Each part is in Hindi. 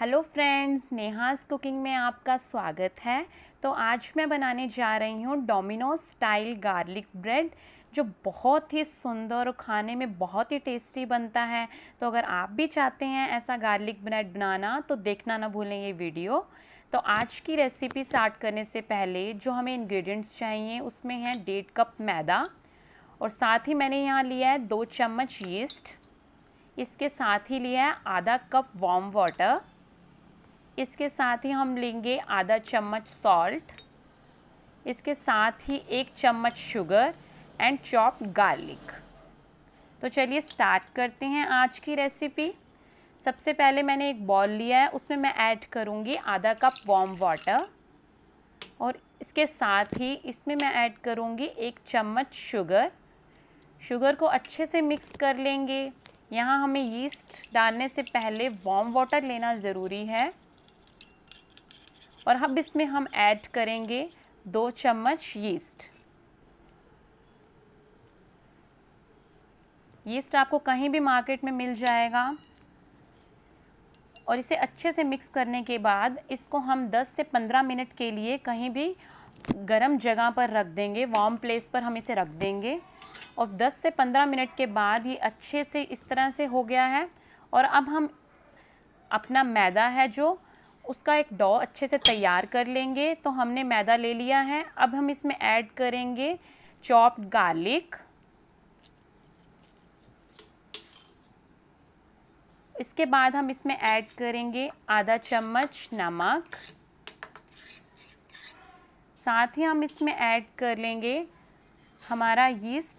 हेलो फ्रेंड्स नेहास कुकिंग में आपका स्वागत है तो आज मैं बनाने जा रही हूँ डोमिनो स्टाइल गार्लिक ब्रेड जो बहुत ही सुंदर और खाने में बहुत ही टेस्टी बनता है तो अगर आप भी चाहते हैं ऐसा गार्लिक ब्रेड बनाना तो देखना ना भूलें ये वीडियो तो आज की रेसिपी स्टार्ट करने से पहले जो हमें इन्ग्रीडियंट्स चाहिए उसमें हैं डेढ़ कप मैदा और साथ ही मैंने यहाँ लिया है दो चम्मच यीस्ट इसके साथ ही लिया है आधा कप वार्म वाटर इसके साथ ही हम लेंगे आधा चम्मच सॉल्ट इसके साथ ही एक चम्मच शुगर एंड चॉप गार्लिक तो चलिए स्टार्ट करते हैं आज की रेसिपी सबसे पहले मैंने एक बॉल लिया है उसमें मैं ऐड करूँगी आधा कप वॉम वाटर और इसके साथ ही इसमें मैं ऐड करूँगी एक चम्मच शुगर शुगर को अच्छे से मिक्स कर लेंगे यहाँ हमें यीस्ट डालने से पहले वॉम वाटर लेना ज़रूरी है और हम इसमें हम ऐड करेंगे दो चम्मच यीस्ट यीस्ट आपको कहीं भी मार्केट में मिल जाएगा और इसे अच्छे से मिक्स करने के बाद इसको हम 10 से 15 मिनट के लिए कहीं भी गर्म जगह पर रख देंगे वार्म प्लेस पर हम इसे रख देंगे और 10 से 15 मिनट के बाद ये अच्छे से इस तरह से हो गया है और अब हम अपना मैदा है जो उसका एक डॉ अच्छे से तैयार कर लेंगे तो हमने मैदा ले लिया है अब हम इसमें ऐड करेंगे चॉप्ड गार्लिक इसके बाद हम इसमें ऐड करेंगे आधा चम्मच नमक साथ ही हम इसमें ऐड कर लेंगे हमारा यीस्ट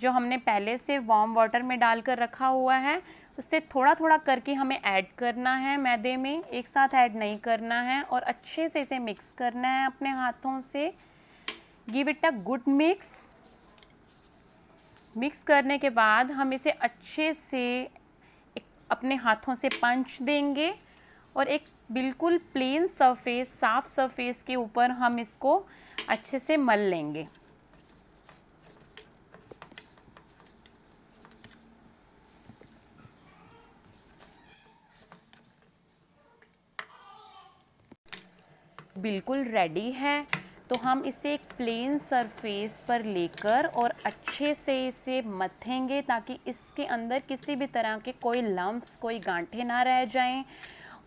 जो हमने पहले से वार्म वाटर में डालकर रखा हुआ है उससे थोड़ा थोड़ा करके हमें ऐड करना है मैदे में एक साथ ऐड नहीं करना है और अच्छे से इसे मिक्स करना है अपने हाथों से give it a good mix mix करने के बाद हम इसे अच्छे से अपने हाथों से पंच देंगे और एक बिल्कुल प्लेन सरफेस साफ सरफेस के ऊपर हम इसको अच्छे से मल लेंगे बिल्कुल रेडी है तो हम इसे एक प्लेन सरफेस पर लेकर और अच्छे से इसे मथेंगे ताकि इसके अंदर किसी भी तरह के कोई लम्ब्स कोई गांठे ना रह जाएं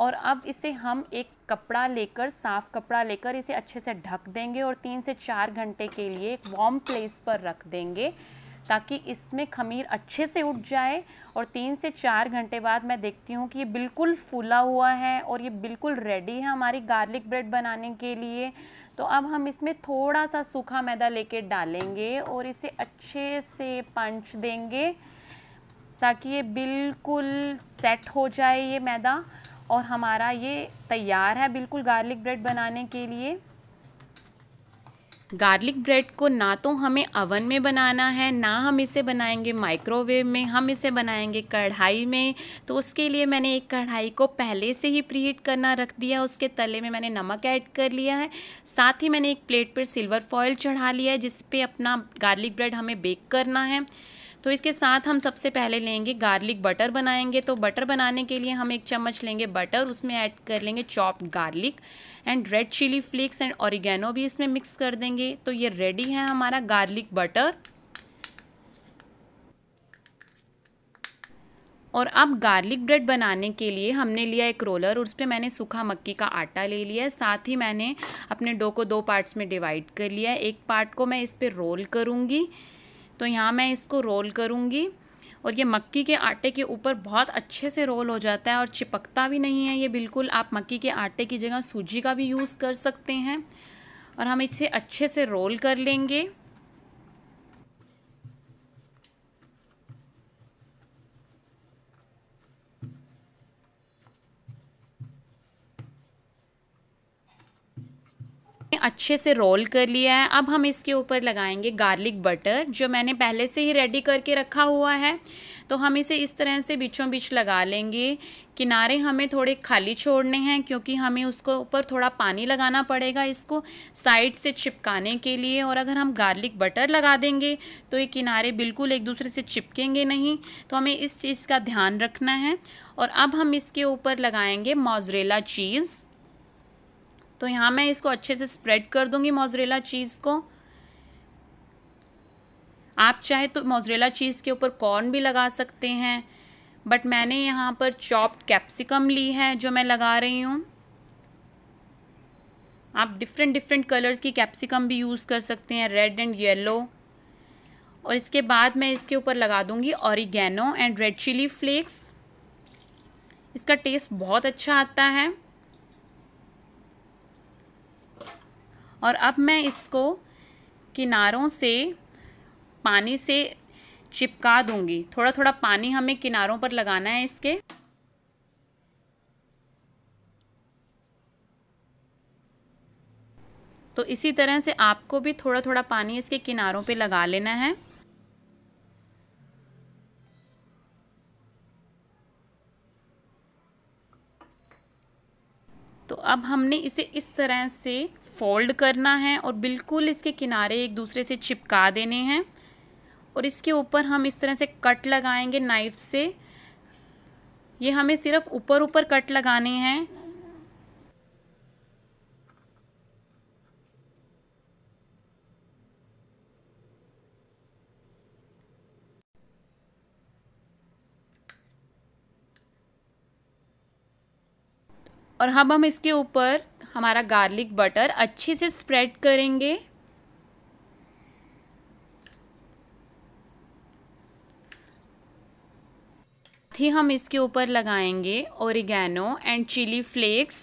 और अब इसे हम एक कपड़ा लेकर साफ़ कपड़ा लेकर इसे अच्छे से ढक देंगे और तीन से चार घंटे के लिए एक वार्म प्लेस पर रख देंगे ताकि इसमें खमीर अच्छे से उठ जाए और तीन से चार घंटे बाद मैं देखती हूँ कि ये बिल्कुल फूला हुआ है और ये बिल्कुल रेडी है हमारी गार्लिक ब्रेड बनाने के लिए तो अब हम इसमें थोड़ा सा सूखा मैदा लेके डालेंगे और इसे अच्छे से पंच देंगे ताकि ये बिल्कुल सेट हो जाए ये मैदा और हमारा ये तैयार है बिल्कुल गार्लिक ब्रेड बनाने के लिए गार्लिक ब्रेड को ना तो हमें अवन में बनाना है ना हम इसे बनाएंगे माइक्रोवेव में हम इसे बनाएंगे कढ़ाई में तो उसके लिए मैंने एक कढ़ाई को पहले से ही प्रीहीट करना रख दिया उसके तले में मैंने नमक ऐड कर लिया है साथ ही मैंने एक प्लेट पर सिल्वर फॉयल चढ़ा लिया है जिस अपना गार्लिक ब्रेड हमें बेक करना है तो इसके साथ हम सबसे पहले लेंगे गार्लिक बटर बनाएंगे तो बटर बनाने के लिए हम एक चम्मच लेंगे बटर उसमें ऐड कर लेंगे chopped garlic and red chilli flakes and oregano भी इसमें मिक्स कर देंगे तो ये रेडी है हमारा गार्लिक बटर और अब गार्लिक ब्रेड बनाने के लिए हमने लिया एक रोलर उस पर मैंने सूखा मक्की का आटा ले लिया साथ ही मैंने अपने डो को दो पार्ट्स में डिवाइड कर लिया एक पार्ट को मैं इस पर रोल करूँगी तो यहाँ मैं इसको रोल करूँगी और ये मक्की के आटे के ऊपर बहुत अच्छे से रोल हो जाता है और चिपकता भी नहीं है ये बिल्कुल आप मक्की के आटे की जगह सूजी का भी यूज़ कर सकते हैं और हम इसे अच्छे से रोल कर लेंगे अच्छे से रोल कर लिया है अब हम इसके ऊपर लगाएंगे गार्लिक बटर जो मैंने पहले से ही रेडी करके रखा हुआ है तो हम इसे इस तरह से बीचों बीच लगा लेंगे किनारे हमें थोड़े खाली छोड़ने हैं क्योंकि हमें उसको ऊपर थोड़ा पानी लगाना पड़ेगा इसको साइड से चिपकाने के लिए और अगर हम गार्लिक बटर लगा देंगे तो ये किनारे बिल्कुल एक दूसरे से चिपकेंगे नहीं तो हमें इस चीज़ का ध्यान रखना है और अब हम इसके ऊपर लगाएंगे मोजरेला चीज़ तो यहाँ मैं इसको अच्छे से स्प्रेड कर दूँगी मोजरेला चीज़ को आप चाहे तो मोजरेला चीज़ के ऊपर कॉर्न भी लगा सकते हैं बट मैंने यहाँ पर चॉप्ड कैप्सिकम ली है जो मैं लगा रही हूँ आप डिफरेंट डिफरेंट कलर्स की कैप्सिकम भी यूज़ कर सकते हैं रेड एंड येलो और इसके बाद मैं इसके ऊपर लगा दूँगी oregano and red chilli flakes इसका टेस्ट बहुत अच्छा आता है और अब मैं इसको किनारों से पानी से चिपका दूंगी थोड़ा थोड़ा पानी हमें किनारों पर लगाना है इसके तो इसी तरह से आपको भी थोड़ा थोड़ा पानी इसके किनारों पे लगा लेना है तो अब हमने इसे इस तरह से फोल्ड करना है और बिल्कुल इसके किनारे एक दूसरे से चिपका देने हैं और इसके ऊपर हम इस तरह से कट लगाएंगे नाइफ से ये हमें सिर्फ ऊपर ऊपर कट लगाने हैं और हम हम इसके ऊपर हमारा गार्लिक बटर अच्छे से स्प्रेड करेंगे ही हम इसके ऊपर लगाएंगे ओरिगैनो एंड चिली फ्लेक्स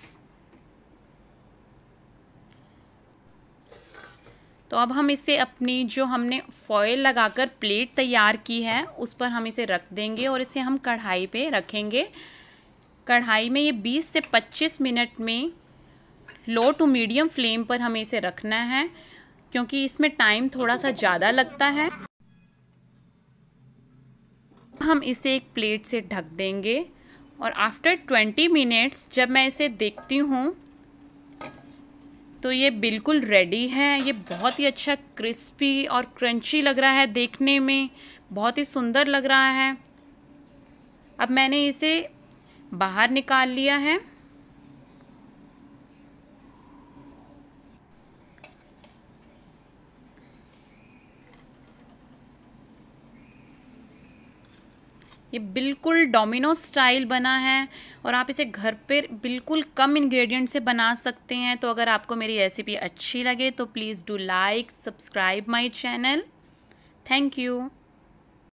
तो अब हम इसे अपनी जो हमने फॉयल लगाकर प्लेट तैयार की है उस पर हम इसे रख देंगे और इसे हम कढ़ाई पे रखेंगे कढ़ाई में ये 20 से 25 मिनट में लो टू मीडियम फ्लेम पर हमें इसे रखना है क्योंकि इसमें टाइम थोड़ा सा ज़्यादा लगता है हम इसे एक प्लेट से ढक देंगे और आफ्टर ट्वेंटी मिनट्स जब मैं इसे देखती हूँ तो ये बिल्कुल रेडी है ये बहुत ही अच्छा क्रिस्पी और क्रंची लग रहा है देखने में बहुत ही सुंदर लग रहा है अब मैंने इसे बाहर निकाल लिया है ये बिल्कुल डोमिनो स्टाइल बना है और आप इसे घर पर बिल्कुल कम इंग्रेडिएंट से बना सकते हैं तो अगर आपको मेरी रेसिपी अच्छी लगे तो please do like subscribe my channel thank you